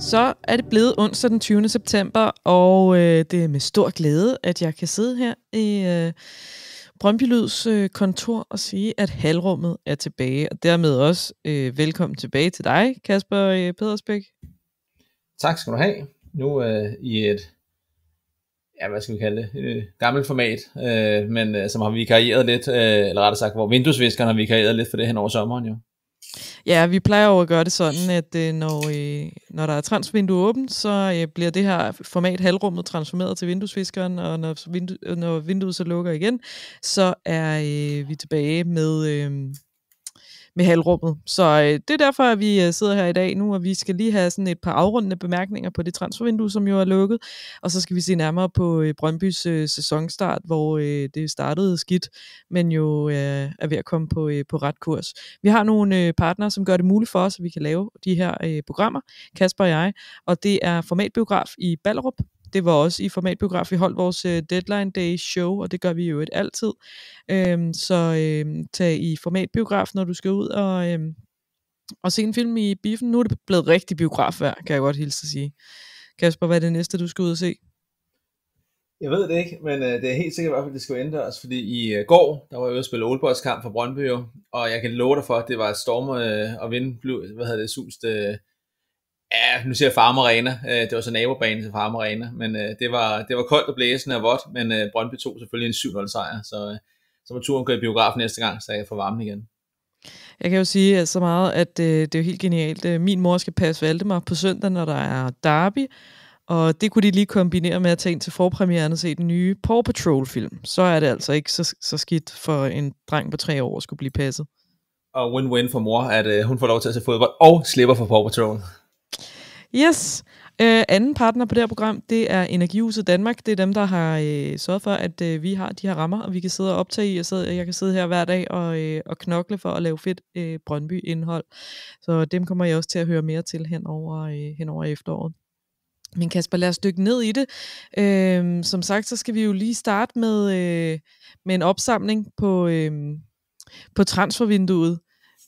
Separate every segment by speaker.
Speaker 1: så er det blevet onsdag den 20. september, og øh, det er med stor glæde, at jeg kan sidde her i øh, Brøndby Lyds øh, kontor og sige, at halvrummet er tilbage. Og dermed også øh, velkommen tilbage til dig, Kasper øh, Pedersbæk. Tak skal du have.
Speaker 2: Nu øh, i et, ja hvad skal vi kalde det, et, øh, gammelt format, øh, men øh, som har vi karrieret lidt, øh, eller rettere sagt, hvor vinduesviskeren har karrieret lidt for det hen over sommeren jo.
Speaker 1: Ja, vi plejer jo at gøre det sådan, at øh, når, øh, når der er transvindue åbent, så øh, bliver det her format halvrummet transformeret til vinduesfiskeren, og når, vindu- når vinduet så lukker igen, så er vi tilbage med... Øh, med halvrummet. Så øh, det er derfor, at vi øh, sidder her i dag nu, og vi skal lige have sådan et par afrundende bemærkninger på det transfervindue, som jo er lukket. Og så skal vi se nærmere på øh, Brøndbys øh, sæsonstart, hvor øh, det startede skidt, men jo øh, er ved at komme på, øh, på ret kurs. Vi har nogle øh, partnere, som gør det muligt for os, at vi kan lave de her øh, programmer, Kasper og jeg. Og det er Formatbiograf i Ballerup, det var også i formatbiograf, vi holdt vores øh, Deadline Day show, og det gør vi jo et altid. Øhm, så øh, tag i formatbiograf, når du skal ud og, øh, og se en film i biffen. Nu er det blevet rigtig biografvær, kan jeg godt hilse at sige. Kasper, hvad er det næste, du skal ud og se?
Speaker 2: Jeg ved det ikke, men øh, det er helt sikkert i hvert fald, det skal ændres, fordi i øh, går, der var jeg ude at spille Oldboys kamp for Brøndby, og jeg kan love dig for, at det var et storm øh, at vinde, blev, hvad hedder det, sust øh, Ja, nu siger jeg Farm Arena. Øh, det var så nabobanen til Farm Arena, men øh, det var, det var koldt og blæsende og vådt, men øh, Brøndby tog selvfølgelig en 7-0 sejr, så, så må turen gå i biografen næste gang, så jeg får varmen igen.
Speaker 1: Jeg kan jo sige så meget, at det er jo helt genialt. Min mor skal passe Valdemar på søndag, når der er derby, og det kunne de lige kombinere med at tage ind til forpremieren og se den nye Paw Patrol-film. Så er det altså ikke så, så skidt for en dreng på tre år at skulle blive passet.
Speaker 2: Og win-win for mor, at hun får lov til at se fodbold og slipper for Paw Patrol.
Speaker 1: Yes. Øh, anden partner på det her program, det er Energihuset Danmark. Det er dem, der har øh, sørget for, at øh, vi har de her rammer, og vi kan sidde og optage i, og sidde, jeg kan sidde her hver dag og, øh, og knokle for at lave fedt øh, Brøndby-indhold. Så dem kommer jeg også til at høre mere til hen over, øh, hen over efteråret. Men Kasper, lad os dykke ned i det. Øhm, som sagt, så skal vi jo lige starte med, øh, med en opsamling på, øh, på transfervinduet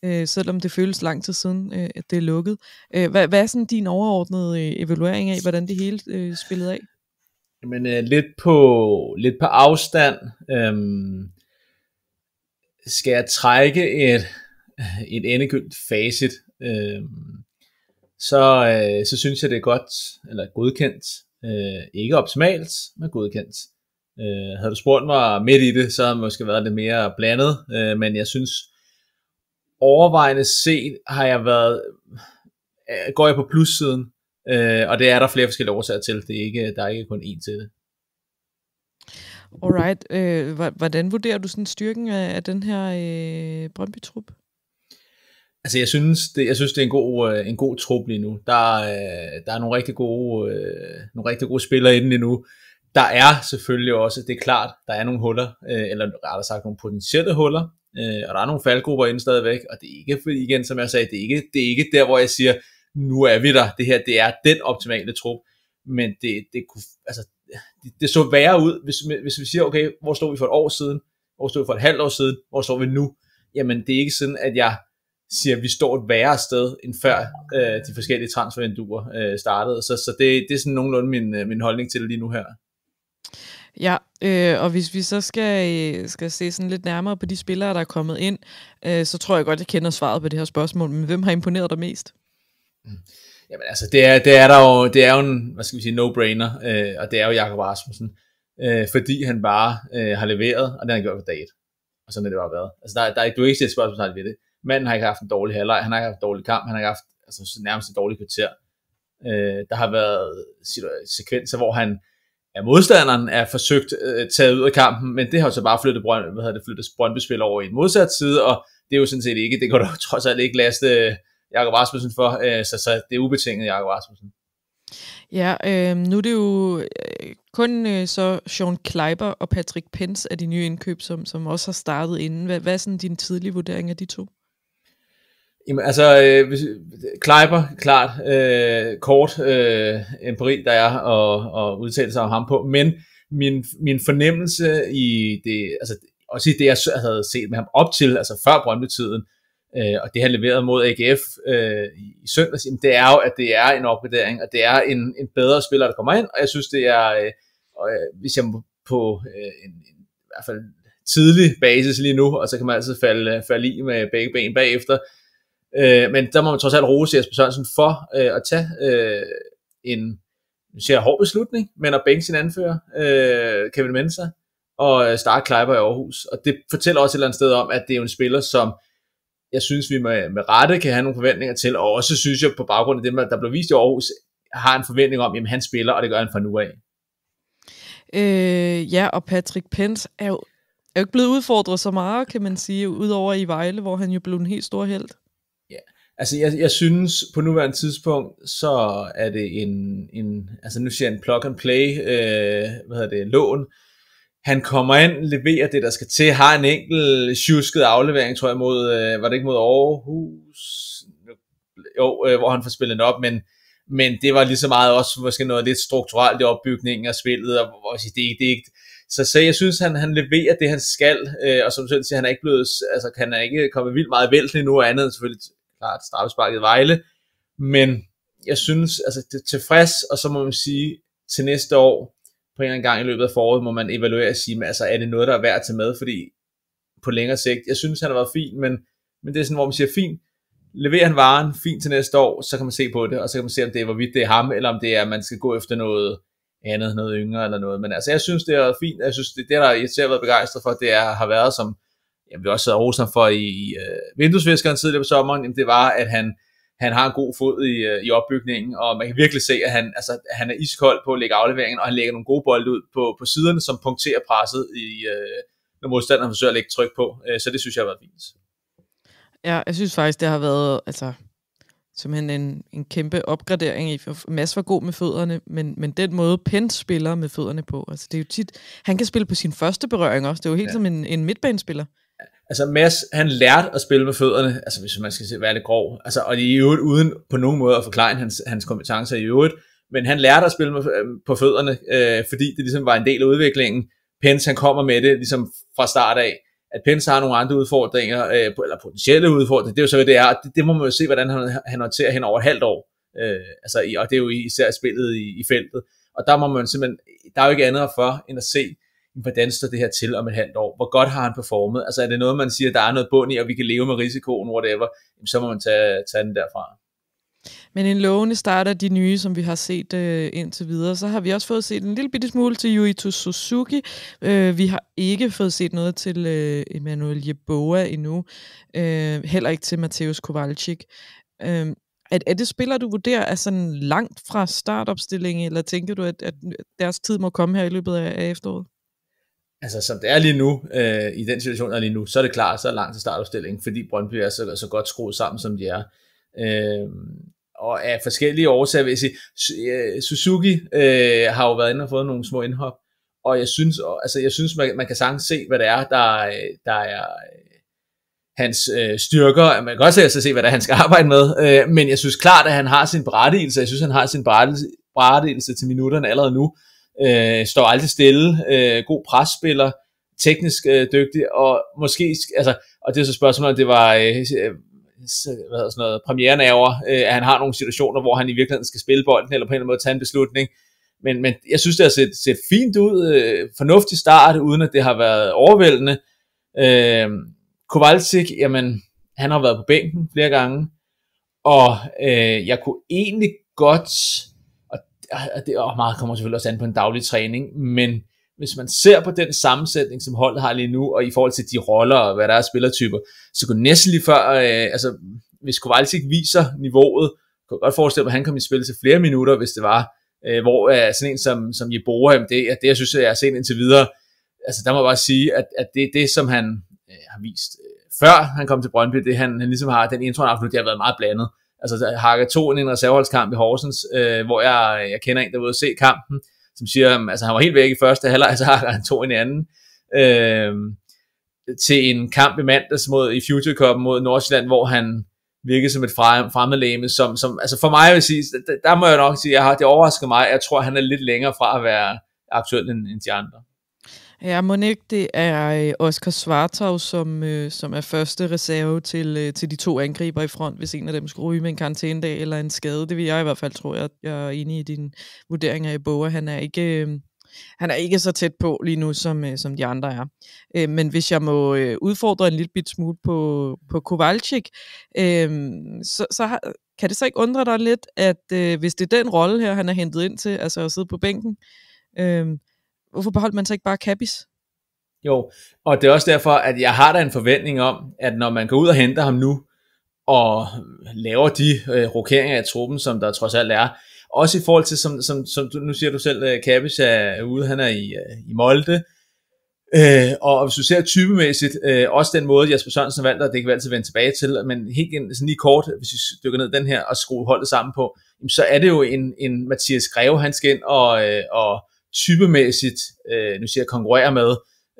Speaker 1: øh, selvom det føles lang tid siden, øh, at det er lukket. Øh, hvad, hvad er sådan din overordnede øh, evaluering af, hvordan det hele øh, spillede af?
Speaker 2: Jamen, øh, lidt, på, lidt på afstand øhm, skal jeg trække et, et endegyldigt facit, øhm, så, øh, så synes jeg, det er godt, eller godkendt. Øh, ikke optimalt, men godkendt. Øh, havde du spurgt mig midt i det, så havde det måske været lidt mere blandet, øh, men jeg synes, overvejende set har jeg været, øh, går jeg på plussiden, øh, og det er der flere forskellige årsager til. Det er ikke, der er ikke kun én til det.
Speaker 1: Alright. Øh, hvordan vurderer du sådan styrken af, af den her øh, Brøndby-trup?
Speaker 2: Altså, jeg synes, det, jeg synes, det er en god, øh, en god trup lige nu. Der, øh, der er nogle rigtig, gode, øh, nogle rigtig gode spillere i lige nu. Der er selvfølgelig også, det er klart, der er nogle huller, øh, eller rettere sagt nogle potentielle huller, Øh, og der er nogle faldgrupper inde stadigvæk, og det er ikke, igen, som jeg sagde, det er ikke, det er ikke der, hvor jeg siger, nu er vi der, det her, det er den optimale trup, men det, det, kunne, altså, det, det så værre ud, hvis, hvis vi siger, okay, hvor stod vi for et år siden, hvor stod vi for et halvt år siden, hvor står vi nu, jamen det er ikke sådan, at jeg siger, at vi står et værre sted, end før øh, de forskellige transfervinduer øh, startede, så, så det, det er sådan nogenlunde min, øh, min holdning til det lige nu her.
Speaker 1: Ja, øh, og hvis vi så skal, øh, skal se sådan lidt nærmere på de spillere, der er kommet ind, øh, så tror jeg godt, jeg kender svaret på det her spørgsmål. Men hvem har imponeret dig mest? Mm. Jamen altså,
Speaker 2: det er, det er, der jo, det er jo en, hvad skal vi sige, no-brainer, øh, og det er jo Jakob Rasmussen, øh, fordi han bare øh, har leveret, og det har han gjort på dag Og sådan er det bare været. Altså, der, der er du er ikke et spørgsmål ved det. Manden har ikke haft en dårlig halvleg, han har ikke haft en dårlig kamp, han har ikke haft altså, nærmest et dårligt kvarter. Øh, der har været sekvenser, hvor han af modstanderen er forsøgt øh, taget ud af kampen, men det har så bare flyttet, Brønd, hvad det, flyttet brøndby spiller over i en modsat side, og det er jo sådan set ikke, det kan du trods alt ikke laste øh, Jakob Rasmussen for, øh, så, så det er ubetinget Jakob Rasmussen.
Speaker 1: Ja, øh, nu er det jo øh, kun øh, så Sean Kleiber og Patrick Pence af de nye indkøb, som, som også har startet inden. Hvad, hvad er sådan din tidlige vurdering af de to?
Speaker 2: Jamen, altså, øh, hvis, Kleiber, klart, øh, kort øh, empiri, der er at, at udtale sig om ham på, men min, min fornemmelse i det, altså også i det, jeg havde set med ham op til, altså før Brøndby-tiden, øh, og det han leverede mod AGF øh, i søndags, jamen, det er jo, at det er en opgradering, og det er en, en bedre spiller, der kommer ind, og jeg synes, det er, øh, og, øh, hvis jeg på øh, en, en, i hvert fald tidlig basis lige nu, og så kan man altid falde, falde i med begge ben bagefter, Øh, men der må man trods alt rose Jesper Sørensen for øh, at tage øh, en siger, hård beslutning, men at bænke sin anfører, øh, Kevin Mensah, og øh, starte Kleiber i Aarhus. Og det fortæller også et eller andet sted om, at det er jo en spiller, som jeg synes, vi med, med rette kan have nogle forventninger til, og også synes jeg på baggrund af det, der blev vist i Aarhus, har en forventning om, at han spiller, og det gør han fra nu af.
Speaker 1: Øh, ja, og Patrick Pence er jo, er jo ikke blevet udfordret så meget, kan man sige, udover i Vejle, hvor han jo blev en helt stor held.
Speaker 2: Altså, jeg, jeg synes på nuværende tidspunkt, så er det en, en altså nu siger jeg en plug and play, øh, hvad hedder det, lån. Han kommer ind, leverer det, der skal til, har en enkelt tjusket aflevering, tror jeg, mod, øh, var det ikke mod Aarhus? Jo, øh, hvor han får spillet op, men, men det var lige så meget også måske noget lidt strukturelt i opbygningen af spillet, og hvor det, det, det, så, så jeg synes, han, han leverer det, han skal, øh, og som selv siger, han er ikke blevet, altså kan han ikke komme vildt meget vælt nu, andet selvfølgelig klart straffesparket Vejle, men jeg synes, altså det er tilfreds, og så må man sige, til næste år, på en eller anden gang i løbet af foråret, må man evaluere og sige, men altså er det noget, der er værd at tage med, fordi på længere sigt, jeg synes, han har været fin, men, men det er sådan, hvor man siger, fint, leverer han varen fint til næste år, så kan man se på det, og så kan man se, om det er, hvorvidt det er ham, eller om det er, at man skal gå efter noget andet, noget yngre eller noget. Men altså, jeg synes, det er fint. Jeg synes, det, det der jeg har været begejstret for, det er, har været, som jeg vil også rose ham for i, i uh, vinduesviskeren tidligere på sommeren, jamen det var, at han, han har en god fod i, uh, i opbygningen, og man kan virkelig se, at han, altså, han er iskold på at lægge afleveringen, og han lægger nogle gode bolde ud på, på siderne, som punkterer presset, i, uh, når modstanderen forsøger at lægge tryk på. Uh, så det synes jeg har været fint.
Speaker 1: Ja, jeg synes faktisk, det har været altså, simpelthen en, en kæmpe opgradering i. Mads var god med fødderne, men, men den måde Pent spiller med fødderne på, altså det er jo tit, han kan spille på sin første berøring også, det er jo helt ja. som en, en midtbanespiller.
Speaker 2: Altså Mads, han lærte at spille med fødderne, altså hvis man skal være lidt grov, altså, og i øvrigt uden på nogen måde at forklare hans, hans kompetencer i øvrigt, men han lærte at spille med, øh, på fødderne, øh, fordi det ligesom var en del af udviklingen. Pence han kommer med det ligesom fra start af, at Pence har nogle andre udfordringer, øh, eller potentielle udfordringer, det er jo så, hvad det er, det, det må man jo se, hvordan han, han håndterer hen over et halvt år, øh, altså, og det er jo især spillet i, i feltet, og der må man simpelthen, der er jo ikke andet for, end at se, hvordan står det her til om et halvt år? Hvor godt har han performet? Altså er det noget, man siger, der er noget bund i, og vi kan leve med risikoen, whatever, Jamen, så må man tage, tage den derfra.
Speaker 1: Men en lovende start af de nye, som vi har set øh, indtil videre. Så har vi også fået set en lille bitte smule til Yuito Suzuki. Øh, vi har ikke fået set noget til øh, Emmanuel Jeboa endnu. Øh, heller ikke til Mateusz Kowalczyk. Øh, er, er det spiller, du vurderer er sådan langt fra startopstillingen, eller tænker du, at, at deres tid må komme her i løbet af, af efteråret?
Speaker 2: altså som det er lige nu, øh, i den situation der er lige nu, så er det klart, så er langt til startopstillingen, fordi Brøndby er så, så godt skruet sammen, som de er. Øh, og af forskellige årsager vil jeg sige, Suzuki øh, har jo været inde og fået nogle små indhop, og jeg synes, altså, jeg synes man, man kan sagtens se, hvad det er, der, der er øh, hans øh, styrker. Man kan også altså se, hvad der er, han skal arbejde med, øh, men jeg synes klart, at han har sin berettigelse. Jeg synes, han har sin berettigelse til minutterne allerede nu øh, står aldrig stille, øh, god presspiller, teknisk øh, dygtig, og måske, altså, og det er så spørgsmålet, om det var øh, øh hvad sådan noget, premierenerver, øh, at han har nogle situationer, hvor han i virkeligheden skal spille bolden, eller på en eller anden måde tage en beslutning, men, men jeg synes, det har set, set fint ud, øh, fornuftig start, uden at det har været overvældende. Øh, Kovalsik, jamen, han har været på bænken flere gange, og øh, jeg kunne egentlig godt det og meget kommer selvfølgelig også an på en daglig træning, men hvis man ser på den sammensætning, som holdet har lige nu, og i forhold til de roller og hvad der er spillertyper, så kunne næsten lige før, øh, altså hvis Kovalsik viser niveauet, kunne jeg godt forestille mig, at han kom i spil til flere minutter, hvis det var, øh, hvor øh, sådan en som, som Jeboa, det, det jeg synes, jeg har set indtil videre, altså der må jeg bare sige, at, at det er det, som han øh, har vist øh, før han kom til Brøndby, det han, han ligesom har, den intro, han har nu, det har været meget blandet altså hakker to i en reserveholdskamp i Horsens, øh, hvor jeg, jeg kender en, der var ude og se kampen, som siger, at altså han var helt væk i første halvleg, så har han to i en anden. Øh, til en kamp i mandags mod, i Future Cup mod Nordsjælland, hvor han virkede som et fremmedlæme, som, som, altså for mig vil sige, der, der må jeg nok sige, at det overrasker mig, jeg tror, at han er lidt længere fra at være aktuel end, end de andre.
Speaker 1: Ja, må ikke det er øh, Oskar Svartov, som, øh, som er første reserve til, øh, til de to angriber i front, hvis en af dem skulle ryge med en karantænedag eller en skade. Det vil jeg i hvert fald tro. Jeg, jeg er enig i din vurdering af Boa. Han er ikke... Øh, han er ikke så tæt på lige nu, som, øh, som de andre er. Øh, men hvis jeg må øh, udfordre en lille bit smule på, på Kovalchik, øh, så, så har, kan det så ikke undre dig lidt, at øh, hvis det er den rolle her, han er hentet ind til, altså at sidde på bænken, øh, hvorfor beholdt man så ikke bare Kappis? Jo,
Speaker 2: og det er også derfor, at jeg har da en forventning om, at når man går ud og henter ham nu, og laver de øh, rokeringer af truppen, som der trods alt er, også i forhold til, som, som, som du, nu siger du selv, Kappis øh, er ude, han er i, øh, i Molde, Øh, og hvis du ser typemæssigt, øh, også den måde Jesper Sørensen valgte, og det kan vi altid vende tilbage til, men helt en, sådan lige kort, hvis vi dykker ned den her og skruer holdet sammen på, så er det jo en, en Mathias Greve, han skal ind og, øh, og typemæssigt, øh, nu siger jeg konkurrerer med.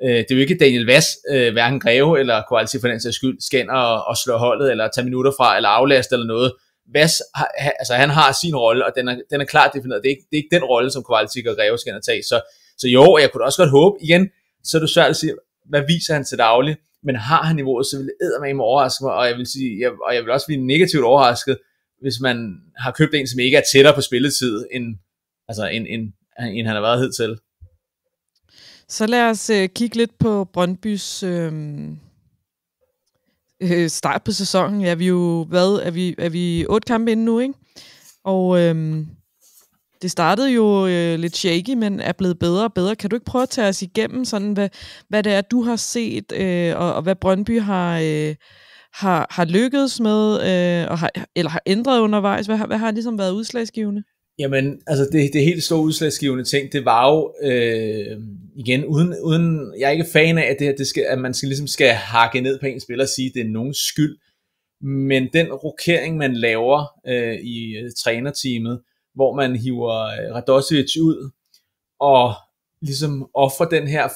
Speaker 2: Øh, det er jo ikke Daniel Vass, øh, hverken Greve eller Kowalski for den sags skyld, skænder og, og slår holdet, eller tager minutter fra, eller aflast eller noget. Vass, ha, altså han har sin rolle, og den er, den er klart defineret. Det er ikke, det er ikke den rolle, som Kowalski og Greve skal tage. Så, så jo, jeg kunne også godt håbe, igen, så er det svært at sige, hvad viser han til daglig? Men har han niveauet, så vil det mig overraske mig, og jeg vil, sige, jeg, og jeg vil også blive negativt overrasket, hvis man har købt en, som ikke er tættere på spilletid end, altså en,
Speaker 1: en end han har været hidtil. Så lad os øh, kigge lidt på Brøndbys øh, øh, start på sæsonen. Ja, vi jo, hvad, er vi, er vi otte kampe inde nu, ikke? Og øh, det startede jo øh, lidt shaky, men er blevet bedre og bedre. Kan du ikke prøve at tage os igennem, sådan, hvad, hvad det er, du har set, øh, og, og hvad Brøndby har, øh, har, har lykkedes med, øh, og har, eller har ændret undervejs? Hvad, hvad har ligesom været udslagsgivende?
Speaker 2: Jamen, altså det, det helt store udslagsgivende ting, det var jo, øh, igen, uden, uden, jeg er ikke fan af, at, det her, det skal, at man skal, ligesom skal hakke ned på en spiller og sige, at det er nogen skyld, men den rokering, man laver øh, i øh, trænerteamet, hvor man hiver øh, Radosevic ud og ligesom offrer den her,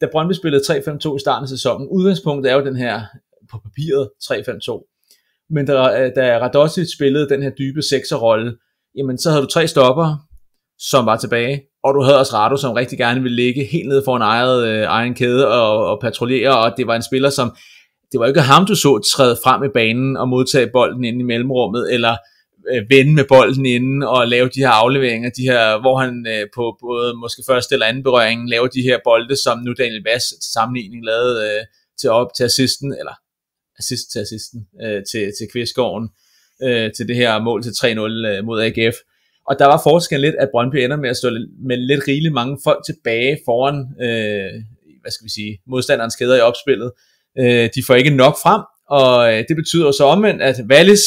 Speaker 2: da Brøndby spillede 3-5-2 i starten af sæsonen, udgangspunktet er jo den her på papiret 3-5-2, men da, øh, da Radosevic spillede den her dybe sekserrolle, rolle jamen så havde du tre stopper, som var tilbage, og du havde også Rado, som rigtig gerne ville ligge helt nede foran eget, øh, egen kæde og, og patruljere, og det var en spiller, som, det var ikke ham, du så træde frem i banen og modtage bolden inde i mellemrummet, eller øh, vende med bolden inden og lave de her afleveringer, de her, hvor han øh, på både måske første eller anden berøring laver de her bolde, som nu Daniel Vass til sammenligning lavede øh, til op til assisten, eller assist til assisten, øh, til, til Kvistgården. Øh, øh, til det her mål til 3-0 øh, mod AGF. Og der var forskellen lidt, at Brøndby ender med at stå med lidt rigeligt mange folk tilbage foran, øh, hvad skal vi sige, modstanderens kæder i opspillet. Øh, de får ikke nok frem, og øh, det betyder så omvendt, at Wallis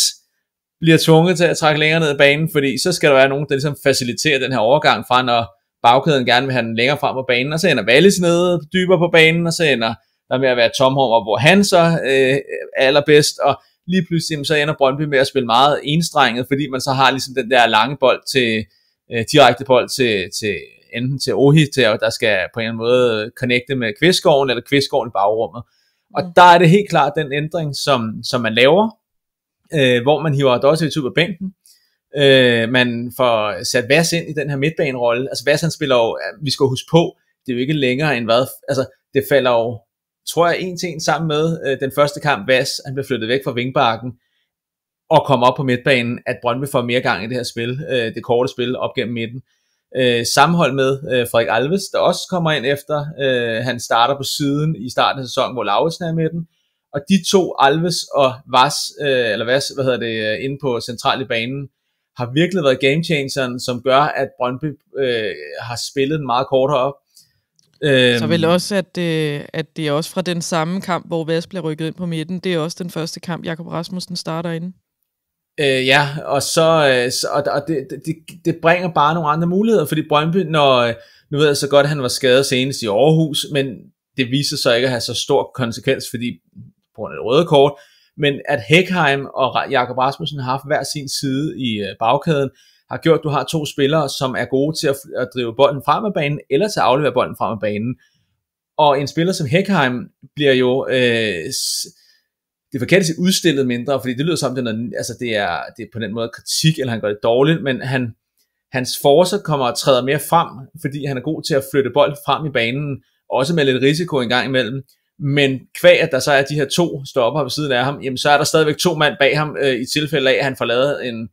Speaker 2: bliver tvunget til at trække længere ned ad banen, fordi så skal der være nogen, der ligesom faciliterer den her overgang fra, når bagkæden gerne vil have den længere frem på banen, og så ender Wallis nede dybere på banen, og så ender der med at være Tom Hummer, hvor han så øh, allerbedst, og lige pludselig så ender Brøndby med at spille meget enstrenget, fordi man så har ligesom den der lange bold til, øh, direkte bold til, til enten til Ohi, til, der skal på en eller anden måde connecte med Kvistgården, eller Kvistgården i bagrummet. Og mm. der er det helt klart den ændring, som, som man laver, øh, hvor man hiver Dosevich ud på bænken, øh, man får sat Vass ind i den her midtbanerolle. Altså Vass han spiller jo, øh, vi skal huske på, det er jo ikke længere end hvad, altså det falder jo tror jeg, en ting sammen med øh, den første kamp, Vas, han blev flyttet væk fra vingbakken, og kom op på midtbanen, at Brøndby får mere gang i det her spil, øh, det korte spil op gennem midten. Øh, sammenhold med øh, Frederik Alves, der også kommer ind efter. Øh, han starter på siden i starten af sæsonen, hvor Lauritsen er i midten. Og de to, Alves og Vas, øh, eller Vas, hvad hedder det, øh, inde på central i banen, har virkelig været gamechangeren, som gør, at Brøndby øh, har spillet meget kortere op. Øhm, så vel også,
Speaker 1: at, øh, at det er også fra den samme kamp, hvor Vask bliver rykket ind på midten. Det er også den første kamp, Jakob Rasmussen starter ind.
Speaker 2: Øh, ja, og så, øh, så og, og det, det, det bringer bare nogle andre muligheder, fordi Brøndby, når, øh, nu ved jeg så godt, at han var skadet senest i Aarhus, men det viser sig ikke at have så stor konsekvens, fordi på grund af det røde kort, men at Hegheim og Jakob Rasmussen har haft hver sin side i øh, bagkæden, har gjort, at du har to spillere, som er gode til at, at drive bolden frem af banen, eller til at aflevere bolden frem af banen. Og en spiller som Heckheim bliver jo... Øh, det er forkert at udstillet mindre, fordi det lyder som, det er, noget, altså det er, det er på den måde kritik, eller han gør det dårligt, men han, hans force kommer og træder mere frem, fordi han er god til at flytte bold frem i banen, også med lidt risiko en gang imellem. Men kvæg, at der så er de her to stopper ved siden af ham, jamen så er der stadigvæk to mand bag ham, øh, i tilfælde af, at han får lavet en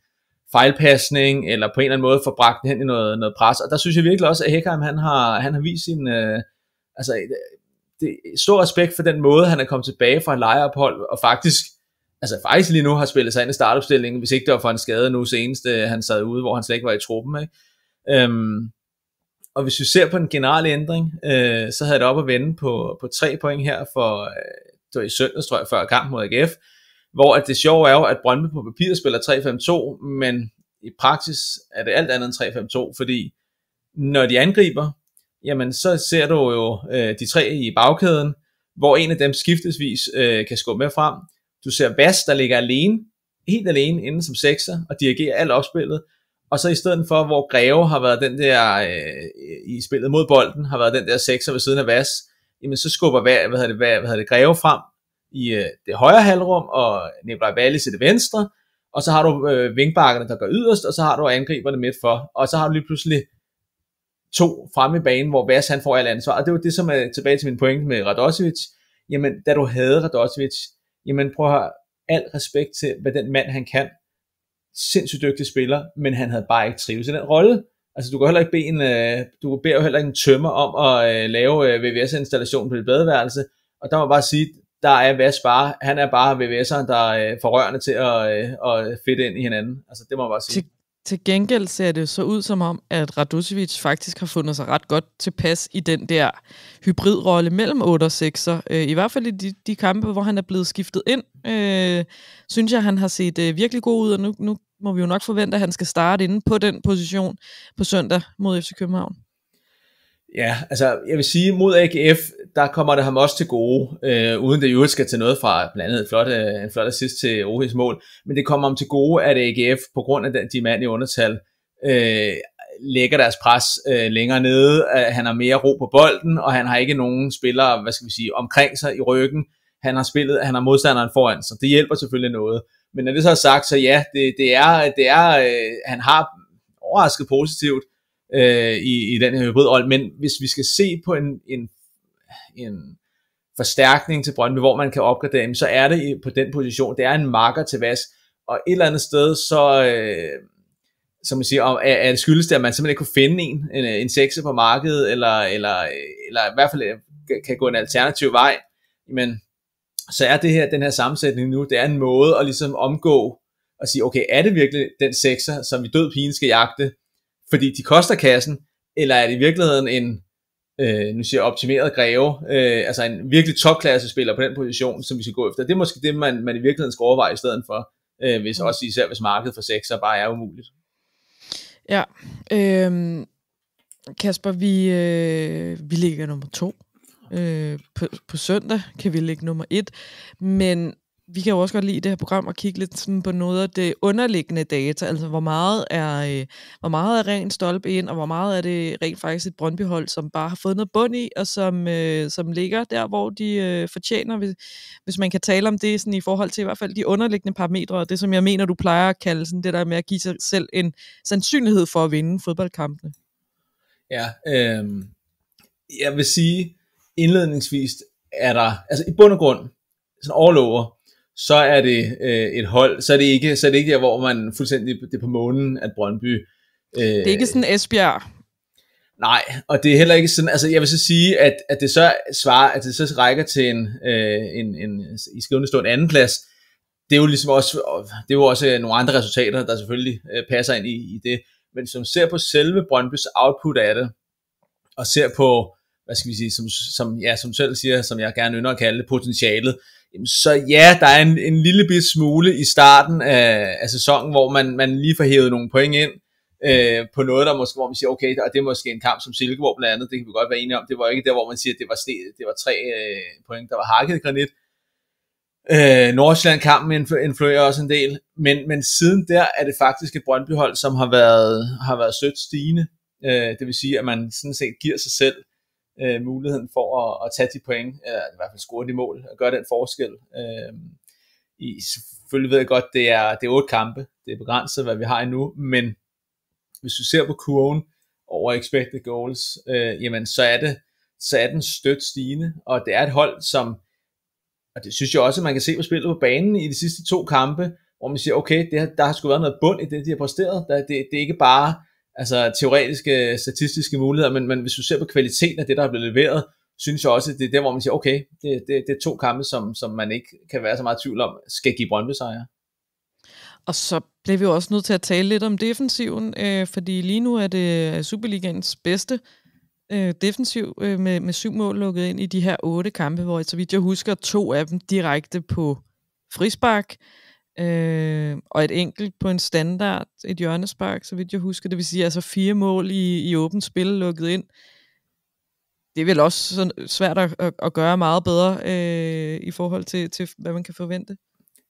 Speaker 2: fejlpasning, eller på en eller anden måde få bragt den hen i noget, noget pres. Og der synes jeg virkelig også, at Hekheim, han har, han har vist sin... Øh, altså, det, stor respekt for den måde, han er kommet tilbage fra en lejeophold, og faktisk, altså faktisk lige nu har spillet sig ind i startopstillingen, hvis ikke det var for en skade nu senest, øh, han sad ude, hvor han slet ikke var i truppen. Ikke? Øhm, og hvis vi ser på den generelle ændring, øh, så havde det op at vende på, på tre point her for, øh, det var i søndags, tror jeg, før kampen mod AGF, hvor at det sjove er jo, at Brøndby på papir spiller 3-5-2, men i praksis er det alt andet end 3-5-2, fordi når de angriber, jamen så ser du jo øh, de tre i bagkæden, hvor en af dem skiftesvis øh, kan skubbe med frem. Du ser Bas, der ligger alene, helt alene inden som sekser, og dirigerer alt opspillet. Og så i stedet for, hvor Greve har været den der, øh, i spillet mod bolden, har været den der sekser ved siden af Vas, jamen så skubber hvad, hvad hedder det, hvad, hvad hedder det, Greve frem, i øh, det højre halvrum, og Nikolaj Wallis i det venstre, og så har du øh, vinkbakkerne, der går yderst, og så har du angriberne midt for, og så har du lige pludselig to fremme i banen, hvor Vass han får alt ansvar, og det var det, som er tilbage til min pointe med Radosevic, jamen da du havde Radosevic, jamen prøv at høre, al respekt til, hvad den mand han kan, sindssygt dygtig spiller, men han havde bare ikke trives i den rolle, Altså, du kan heller ikke bede en, øh, du beder jo heller ikke en tømmer om at øh, lave øh, VVS-installation på dit badeværelse. Og der må jeg bare sige, der er Vas bare, han er bare VVS'eren, der er øh, forrørende til at, øh, at fedte ind i hinanden. Altså, det må man bare
Speaker 1: sige. Til, til gengæld ser det så ud som om, at Radusevic faktisk har fundet sig ret godt tilpas i den der hybridrolle mellem 8 og 6. Øh, I hvert fald i de, de kampe, hvor han er blevet skiftet ind, øh, synes jeg, han har set øh, virkelig god ud, og nu, nu må vi jo nok forvente, at han skal starte inde på den position på søndag mod FC København.
Speaker 2: Ja, altså jeg vil sige, mod AGF, der kommer det ham også til gode, øh, uden det i øvrigt skal til noget fra blandt andet en flot, øh, en flot assist til Ohis mål, men det kommer ham til gode, at AGF på grund af de mand i undertal, øh, lægger deres pres øh, længere nede, øh, han har mere ro på bolden, og han har ikke nogen spillere, hvad skal vi sige, omkring sig i ryggen, han har spillet, han har modstanderen foran, så det hjælper selvfølgelig noget. Men når det så er sagt, så ja, det, det er, det er øh, han har overrasket positivt, øh, i, i den her hybridold, men hvis vi skal se på en, en, en forstærkning til Brøndby, hvor man kan opgradere, så er det på den position, det er en marker til Vas, og et eller andet sted, så, øh, som man siger, er, er det skyldes det, at man simpelthen ikke kunne finde en, en, en sekse på markedet, eller, eller, eller i hvert fald øh, kan gå en alternativ vej, men så er det her, den her sammensætning nu, det er en måde at ligesom omgå og sige, okay, er det virkelig den sekser, som vi død pigen skal jagte, fordi de koster kassen, eller er det i virkeligheden en, øh, nu siger optimeret greve, øh, altså en virkelig topklasse spiller på den position, som vi skal gå efter. Det er måske det, man, man i virkeligheden skal overveje i stedet for, øh, hvis, mm. også især hvis markedet for sex så bare er umuligt.
Speaker 1: Ja, øh, Kasper, vi, øh, vi ligger nummer to. Øh, på, på søndag kan vi ligge nummer et, men vi kan jo også godt lide det her program at kigge lidt sådan på noget af det underliggende data, altså hvor meget er, øh, hvor meget er rent stolpe ind, og hvor meget er det rent faktisk et Brøndbyhold, som bare har fået noget bund i, og som, øh, som ligger der, hvor de øh, fortjener, hvis, hvis man kan tale om det sådan i forhold til i hvert fald de underliggende parametre, og det som jeg mener, du plejer at kalde sådan det der med at give sig selv en sandsynlighed for at vinde fodboldkampene.
Speaker 2: Ja, øh, jeg vil sige indledningsvis, er der, altså i bund og grund, sådan all over, så er det øh, et hold, så er det ikke så er det ikke der hvor man fuldstændig det er på månen at Brøndby øh, Det er ikke
Speaker 1: sådan Esbjerg.
Speaker 2: Nej, og det er heller ikke sådan, altså jeg vil så sige at at det så svarer at det så rækker til en øh, en, en i skrivende stund anden plads. Det er jo ligesom også det er jo også øh, nogle andre resultater der selvfølgelig øh, passer ind i, i det, men som ser på selve Brøndbys output af det og ser på hvad skal vi sige, som, som, ja, som selv siger, som jeg gerne ynder at kalde det, potentialet, så ja, der er en, en lille bit smule i starten af, af sæsonen, hvor man, man lige får hævet nogle point ind øh, på noget, der måske, hvor man siger, okay, der, det er måske en kamp som Silkeborg blandt andet, det kan vi godt være enige om, det var ikke der, hvor man siger, at det var, sted, det var tre øh, point, der var hakket granit. Øh, Nordsjælland-kampen influerer også en del, men, men siden der er det faktisk et Brøndby-hold, som har været, har været sødt stigende, øh, det vil sige, at man sådan set giver sig selv øh, muligheden for at, at tage de point, eller i hvert fald score de mål, og gøre den forskel. Øh, i, selvfølgelig ved jeg godt, det er, det er otte kampe, det er begrænset, hvad vi har endnu, men hvis du ser på kurven over expected goals, øh, jamen så er det, så er den stødt stigende, og det er et hold, som, og det synes jeg også, at man kan se på spillet på banen i de sidste to kampe, hvor man siger, okay, det, der har sgu været noget bund i det, de har præsteret, der, det, det er ikke bare altså teoretiske, statistiske muligheder, men, men hvis du ser på kvaliteten af det, der er blevet leveret, synes jeg også, at det er der, hvor man siger, okay, det, det, det er to kampe, som, som man ikke kan være så meget i tvivl om, skal give Brøndby sejre.
Speaker 1: Og så bliver vi jo også nødt til at tale lidt om defensiven, øh, fordi lige nu er det Superligans bedste øh, defensiv øh, med, med syv mål lukket ind i de her otte kampe, hvor så vidt jeg husker, to af dem direkte på frispark. Øh, og et enkelt på en standard, et hjørnespark, så vidt jeg husker. Det vil sige altså fire mål i, i åbent spil lukket ind. Det er vel også sådan svært at, at, gøre meget bedre øh, i forhold til, til, hvad man kan forvente.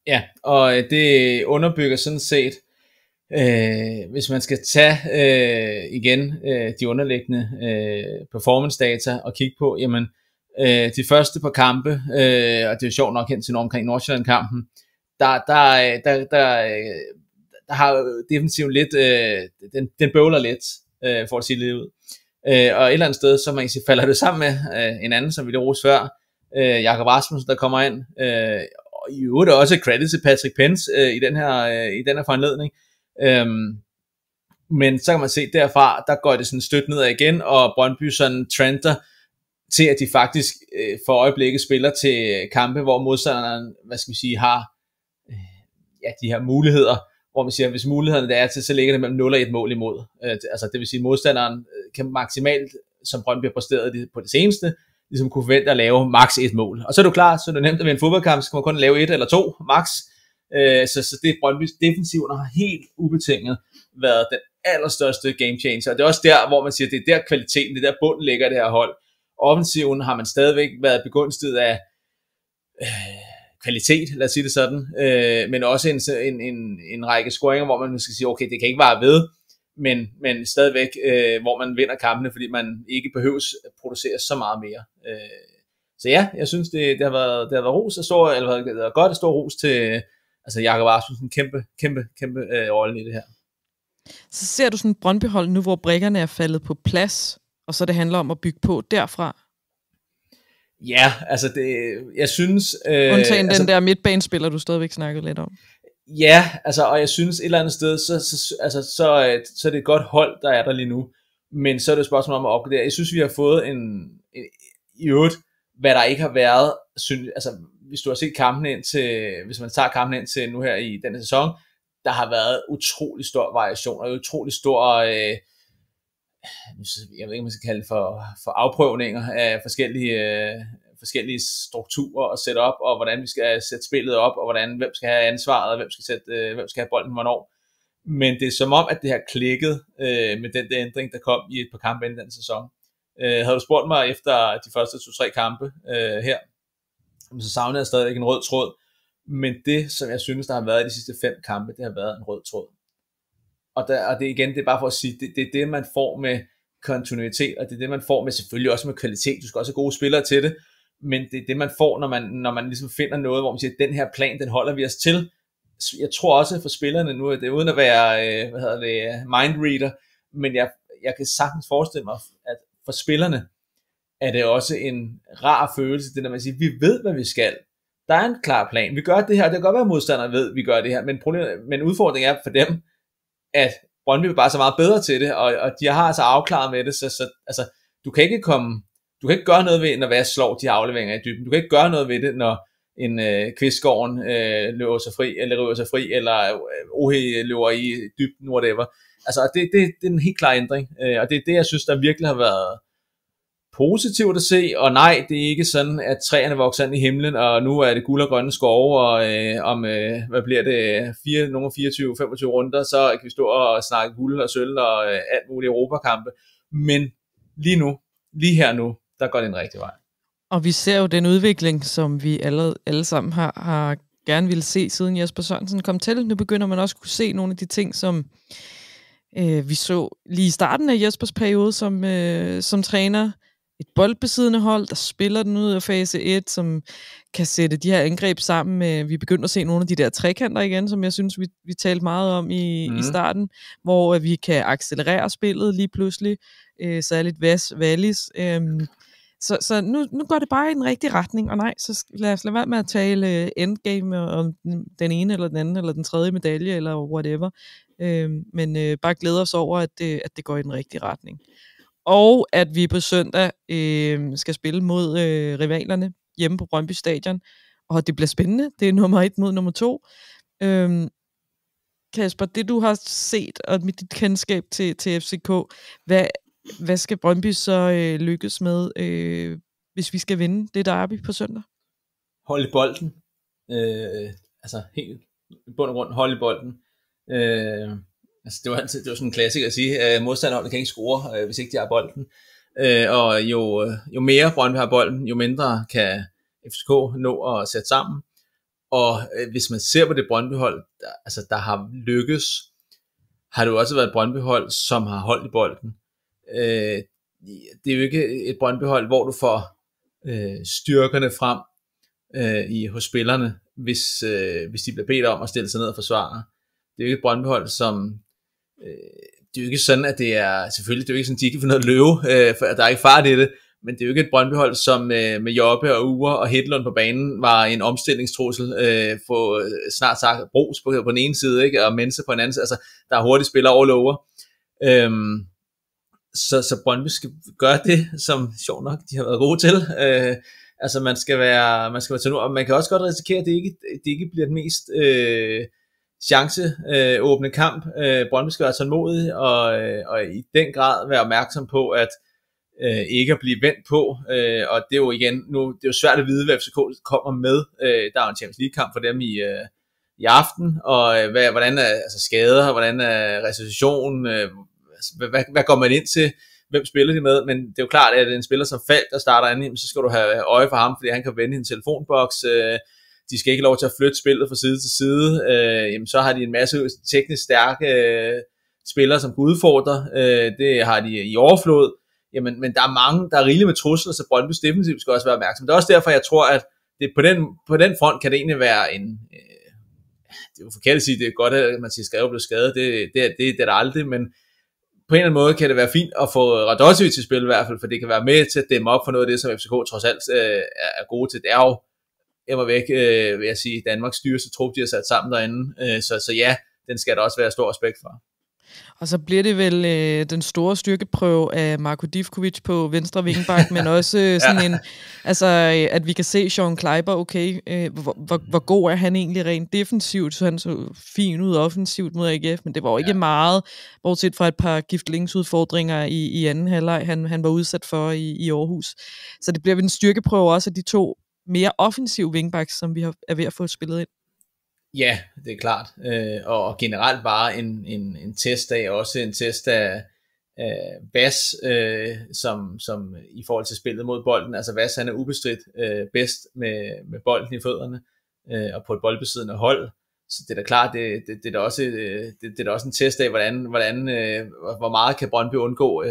Speaker 2: Ja, og øh, det underbygger sådan set,
Speaker 1: øh, hvis man skal tage
Speaker 2: øh, igen øh, de underliggende øh, performance data og kigge på, jamen øh, de første par kampe, øh, og det er jo sjovt nok hen til omkring Nordsjælland-kampen, øh, der, der, øh, der, der, øh, der har defensivt lidt, øh, den, den bøvler lidt, øh, for at sige det ud. Øh, og et eller andet sted, så man kan sige, falder det sammen med øh, en anden, som vi lige roste før, øh, Jakob Rasmussen, der kommer ind, øh, og i øvrigt også credit til Patrick Pence øh, i, den her, øh, i den her foranledning. Øhm, men så kan man se derfra, der går det sådan stødt nedad igen, og Brøndby sådan trender til, at de faktisk øh, for øjeblikket spiller til kampe, hvor modstanderen, hvad skal vi sige, har ja, de her muligheder, hvor man siger, at hvis mulighederne der er til, så ligger det mellem 0 og 1 mål imod. Øh, altså det vil sige, at modstanderen øh, kan maksimalt, som Brøndby har præsteret på det seneste, ligesom kunne forvente at lave maks et mål. Og så er du klar, så er det nemt at ved en fodboldkamp, så kan man kun lave et eller to maks. Øh, så, så det er Brøndbys defensiv, der har helt ubetinget været den allerstørste game changer. Og det er også der, hvor man siger, at det er der kvaliteten, det er der bunden ligger det her hold. Offensiven har man stadigvæk været begunstiget af kvalitet, lad os sige det sådan, øh, men også en, en, en, en række scoringer, hvor man skal sige, okay, det kan ikke være ved, men, men stadigvæk, øh, hvor man vinder kampene, fordi man ikke behøves at producere så meget mere. Øh, så ja, jeg synes, det, det, har været, det har været ros, og stor, eller det har været godt at stor ros til altså Jakob Asmussen, kæmpe, kæmpe, kæmpe øh, rolle i det her.
Speaker 1: Så ser du sådan et brøndbehold nu, hvor brækkerne er faldet på plads, og så det handler om at bygge på derfra?
Speaker 2: Ja, altså det, jeg synes... Øh, Undtagen altså, den
Speaker 1: der midtbanespiller, du stadigvæk snakkede lidt om.
Speaker 2: Ja, altså, og jeg synes et eller andet sted, så, så, altså, så, øh, så er det et godt hold, der er der lige nu. Men så er det et spørgsmål om at opgradere. Jeg synes, vi har fået en, en i øvrigt, hvad der ikke har været, synes, altså, hvis du har set kampen ind til, hvis man tager kampen ind til nu her i denne sæson, der har været utrolig stor variation og utrolig stor øh, jeg ved ikke, man skal kalde for, for afprøvninger af forskellige, øh, forskellige strukturer og sætte op, og hvordan vi skal sætte spillet op, og hvordan, hvem skal have ansvaret, og hvem skal, sætte, øh, hvem skal have bolden hvornår. Men det er som om, at det har klikket øh, med den der ændring, der kom i et par kampe inden den sæson. Øh, havde du spurgt mig efter de første 2-3 kampe øh, her, så savnede jeg stadigvæk en rød tråd. Men det, som jeg synes, der har været i de sidste fem kampe, det har været en rød tråd. Og, der, og det igen, det er bare for at sige, det, det er det, man får med kontinuitet, og det er det, man får med selvfølgelig også med kvalitet. Du skal også have gode spillere til det, men det er det, man får, når man, når man ligesom finder noget, hvor man siger, den her plan, den holder vi os til. Jeg tror også for spillerne nu, at det er uden at være øh, hvad hedder det, mindreader, men jeg, jeg kan sagtens forestille mig, at for spillerne er det også en rar følelse, det der man siger, vi ved, hvad vi skal. Der er en klar plan. Vi gør det her, det kan godt være, at modstanderne ved, at vi gør det her, men, problemet, men udfordringen er for dem, at Brøndby er bare så meget bedre til det, og, og de har altså afklaret med det, så, så altså, du kan ikke komme, du kan ikke gøre noget ved, når hvad slår de afleveringer i dybden, du kan ikke gøre noget ved det, når en øh, kvistgården øh, løber sig fri, eller river sig fri, eller øh, Ohe løber i dybden, whatever. Altså, det, det, det er en helt klar ændring, øh, og det er det, jeg synes, der virkelig har været, positivt at se, og nej, det er ikke sådan, at træerne vokser ind i himlen, og nu er det guld og grønne skove, og øh, om, øh, hvad bliver det, fire, nogle 24-25 runder, så kan vi stå og snakke guld og sølv og øh, alt muligt europakampe, men lige nu, lige her nu, der går det en rigtig vej.
Speaker 1: Og vi ser jo den udvikling, som vi alle, alle sammen har, har gerne ville se, siden Jesper Sørensen kom til. Nu begynder man også at kunne se nogle af de ting, som øh, vi så lige i starten af Jespers periode som, øh, som træner, et boldbesiddende hold, der spiller den ud af fase 1, som kan sætte de her angreb sammen med, vi begynder at se nogle af de der trekanter igen, som jeg synes, vi, vi talte meget om i, mm. i mhm. starten, hvor øh, vi kan accelerere spillet lige pludselig, øh, særligt Vas Vallis. Øh, så så nu, nu går det bare i den rigtige retning, og nej, så lad os lade være med at tale øh, endgame om den ene eller den anden, eller den tredje medalje, eller whatever. Øh, men øh, bare glæde os over, at det, øh, at det går i den rigtige retning og at vi på søndag øh, skal spille mod øh, rivalerne hjemme på Brøndby Stadion. Og det bliver spændende. Det er nummer et mod nummer to. Øhm, Kasper, det du har set og mit dit kendskab til, til FCK, hvad, hvad skal Brøndby så øh, lykkes med, øh, hvis vi skal vinde det derby på søndag?
Speaker 2: Hold i bolden. Øh, altså helt bund og grund hold i bolden. Øh, Altså, det var altid det var sådan en klassiker at sige, at modstanderholdet kan ikke score, øh, hvis ikke de har bolden. Øh, og jo, øh, jo mere Brøndby har bolden, jo mindre kan FCK nå at sætte sammen. Og hvis man ser på det Brøndby-hold, der, altså, der har lykkes, har det jo også været et Brøndby-hold, som har holdt i bolden. det er jo ikke et Brøndby-hold, hvor du får styrkerne frem i, hos spillerne, hvis, hvis de bliver bedt om at stille sig ned og forsvare. Det er jo ikke et Brøndby-hold, som øh, det er jo ikke sådan, at det er, selvfølgelig det er jo ikke sådan, at de ikke får noget løve, øh, for der er ikke far i det, men det er jo ikke et Brøndbyhold, som øh, med Joppe og Ure og Hedlund på banen var en omstillingstrussel øh, for øh, snart sagt Bros på, på den ene side, ikke? og Mense på den anden side. Altså, der er hurtigt spillere over lover. Øhm, så, så Brøndby skal gøre det, som sjovt nok, de har været gode til. Øh, altså man skal være, man skal være til nu, og man kan også godt risikere, at det ikke, det ikke bliver den mest øh, chanceåbne øh, kamp. Øh, Brøndby skal være tålmodig og, øh, og i den grad være opmærksom på, at øh, ikke at blive vendt på. Øh, og det er jo igen, nu, det er jo svært at vide, hvad FCK kommer med. Øh, der er jo en Champions League-kamp for dem i, øh, i aften, og øh, hvad, hvordan er altså skader, hvordan er recession, øh, altså, hvad, hvad, hvad går man ind til, hvem spiller de med, men det er jo klart, at en spiller som Falk, der starter anden, så skal du have øje for ham, fordi han kan vende i en telefonboks, øh, de skal ikke lov til at flytte spillet fra side til side, øh, jamen så har de en masse teknisk stærke øh, spillere, som kan udfordre. Øh, det har de i overflod. Jamen, men der er mange, der er rigeligt med trusler, så Brøndby defensiv skal også være opmærksom. Det er også derfor, jeg tror, at det, på, den, på den front kan det egentlig være en... Øh, det er jo forkert at sige, det er godt, at man siger, at blev skadet. Det, det, det, det er der aldrig, men på en eller anden måde kan det være fint at få Radosevic til spil i hvert fald, for det kan være med til at dæmme op for noget af det, som FCK trods alt øh, er gode til. Det er jo Emmer væk, øh, vil jeg sige, Danmarks dyreste trup, de har sat sammen derinde. Øh, så, så ja, den skal der også være stor respekt for.
Speaker 1: Og så bliver det vel øh, den store styrkeprøve af Marko Divkovic på venstre vingbak, men også øh, sådan ja. en, altså, øh, at vi kan se Sean Kleiber, okay, øh, hvor, hvor, hvor god er han egentlig rent defensivt, så han så fin ud offensivt mod AGF, men det var jo ikke ja. meget, bortset fra et par giftlingsudfordringer i, i anden halvleg, han, han var udsat for i, i Aarhus. Så det bliver vel en styrkeprøve også af de to mere offensiv wingbacks, som vi har, er ved at få spillet ind.
Speaker 2: Ja, det er klart. Øh, og generelt bare en, en, en test af, også en test af, af Bas, øh, som, som i forhold til spillet mod bolden, altså Bas han er ubestridt øh, bedst med, med bolden i fødderne og på et boldbesiddende hold. Så det er da klart, det, det, det, er, da også, det, det er da også en test af, hvordan, hvordan hvor meget kan Brøndby undgå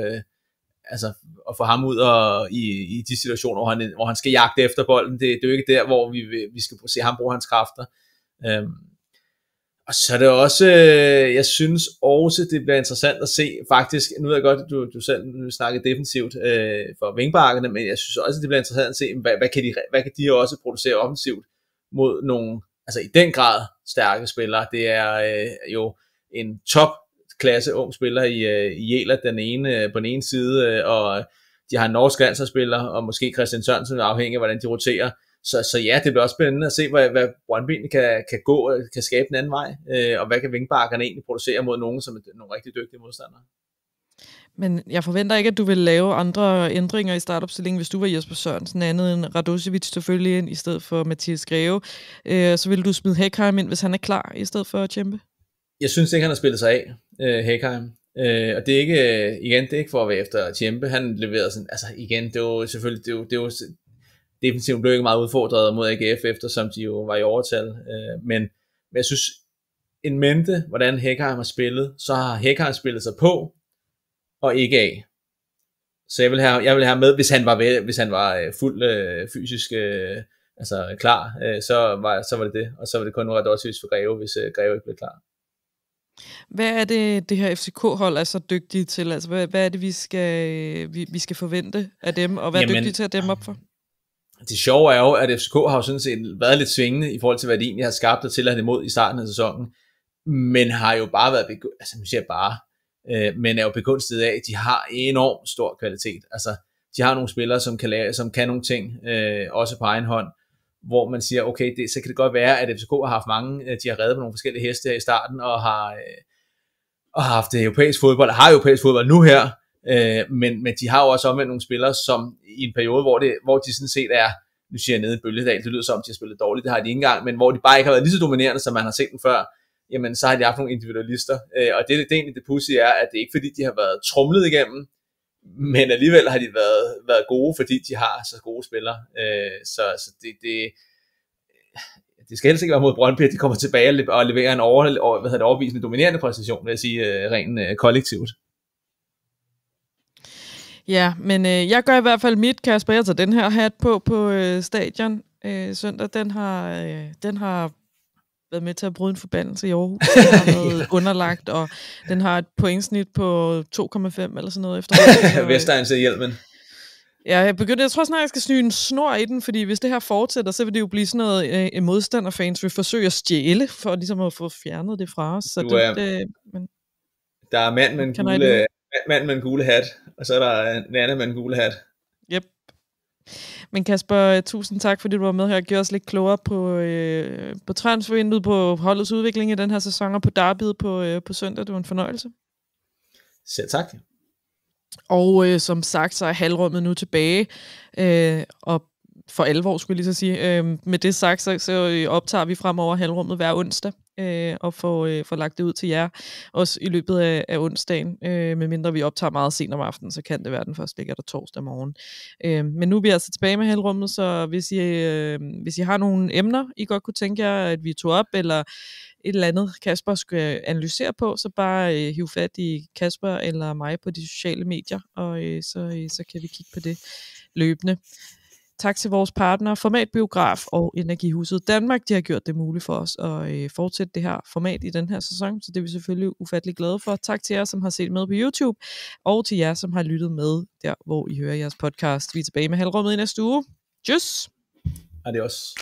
Speaker 2: altså, at få ham ud og, i, i de situationer, hvor han, hvor han skal jagte efter bolden. Det, det er jo ikke der, hvor vi, vi skal se ham bruge hans kræfter. Øhm, og så er det også, øh, jeg synes også, det bliver interessant at se, faktisk, nu ved jeg godt, du, du selv snakkede defensivt øh, for vingbakkerne, men jeg synes også, det bliver interessant at se, hvad, hvad, kan de, hvad kan de også producere offensivt mod nogle, altså i den grad stærke spillere. Det er øh, jo en top klasse ung spiller i, øh, i Jela den ene, øh, på den ene side, øh, og de har en norsk landsholdsspiller, og måske Christian Sørensen, afhængig af, hvordan de roterer. Så, så ja, det bliver også spændende at se, hvad, hvad Brøndby kan, kan gå kan skabe den anden vej, og hvad kan vingbakkerne egentlig producere mod nogen, som er nogle rigtig dygtige modstandere.
Speaker 1: Men jeg forventer ikke, at du vil lave andre ændringer i startopstillingen, hvis du var Jesper Sørensen, andet end Radosevic selvfølgelig ind i stedet for Mathias Greve. Øh, så vil du smide Hekheim ind, hvis han er klar, i stedet for kæmpe?
Speaker 2: jeg synes ikke, han har spillet sig af, Hækheim. Øh, øh, og det er ikke, øh, igen, det er ikke for at være efter Tjempe. Han leverede sådan, altså igen, det var selvfølgelig, det var, det var, defensivt blev ikke meget udfordret mod AGF, eftersom de jo var i overtal. Øh, men, men jeg synes, en mente, hvordan Hækheim har spillet, så har Hækheim spillet sig på, og ikke af. Så jeg vil have, jeg vil have med, hvis han var, ved, hvis han var øh, fuld øh, fysisk øh, altså klar, øh, så, var, så var det det. Og så var det kun også for Greve, hvis øh, Greve ikke blev klar.
Speaker 1: Hvad er det, det her FCK-hold er så dygtige til? Altså, hvad, hvad er det, vi skal, vi, vi skal forvente af dem, og hvad er dygtige til at dem op for?
Speaker 2: Det sjove er jo, at FCK har jo sådan set været lidt svingende i forhold til, hvad de egentlig har skabt og tilladt imod i starten af sæsonen, men har jo bare været, altså man siger bare, øh, men er jo begunstiget af, at de har enormt stor kvalitet. Altså, de har nogle spillere, som kan, lave, som kan nogle ting, øh, også på egen hånd, hvor man siger, okay, det, så kan det godt være, at FCK har haft mange, øh, de har reddet på nogle forskellige heste her i starten, og har, øh, og har haft øh, europæisk fodbold, og har europæisk fodbold nu her, øh, men, men de har jo også omvendt nogle spillere, som i en periode, hvor, det, hvor de sådan set er, nu siger jeg nede i Bølgedal, det lyder som, de har spillet dårligt, det har de ikke engang, men hvor de bare ikke har været lige så dominerende, som man har set dem før, jamen så har de haft nogle individualister, øh, og det, det er egentlig det pussy er, at det er ikke fordi, de har været trumlet igennem, men alligevel har de været, været gode, fordi de har så gode spillere. Øh, så, så det, det, det skal helst ikke være mod Brøndby, at de kommer tilbage og leverer en over, hvad hedder det, overvisende dominerende præstation, vil jeg sige, øh, rent øh, kollektivt.
Speaker 1: Ja, men øh, jeg gør i hvert fald mit, Kasper. Jeg tager den her hat på på øh, stadion øh, søndag. Den har, øh, den har været med til at bryde en forbandelse i Aarhus, den har været ja. underlagt, og den har et pointsnit på 2,5 eller sådan noget efter. Vestegns i hjælpen. Ja, jeg, begyndte, jeg tror snart, jeg skal snyde en snor i den, fordi hvis det her fortsætter, så vil det jo blive sådan noget, øh, modstanderfans vil forsøge at stjæle, for ligesom at få fjernet det fra os. Så du, det, det, men,
Speaker 2: der er mand med en gule, mand med en gule hat, og så er der en anden med en gule hat.
Speaker 1: Men Kasper, tusind tak, fordi du var med her og gjorde os lidt klogere på, øh, på transfervinduet, på holdets udvikling i den her sæson og på derbyet på, øh, på søndag. Det var en fornøjelse. Selv tak. Og øh, som sagt, så er halvrummet nu tilbage, øh, og for alvor skulle jeg lige så sige. Øh, med det sagt, så, så øh, optager vi fremover halvrummet hver onsdag øh, og får, øh, får lagt det ud til jer, også i løbet af, af onsdagen. Øh, medmindre vi optager meget sent om aftenen, så kan det være den første ligger der torsdag morgen. Øh, men nu er vi altså tilbage med halvrummet, så hvis I, øh, hvis I har nogle emner, I godt kunne tænke jer, at vi tog op, eller et eller andet, Kasper skal analysere på, så bare øh, hiv fat i Kasper eller mig på de sociale medier, og øh, så, øh, så kan vi kigge på det løbende. Tak til vores partner, Formatbiograf og Energihuset Danmark. De har gjort det muligt for os at øh, fortsætte det her format i den her sæson, så det er vi selvfølgelig ufattelig glade for. Tak til jer, som har set med på YouTube, og til jer, som har lyttet med der, hvor I hører jeres podcast. Vi er tilbage med halvrummet i næste uge. Tschüss! Adios!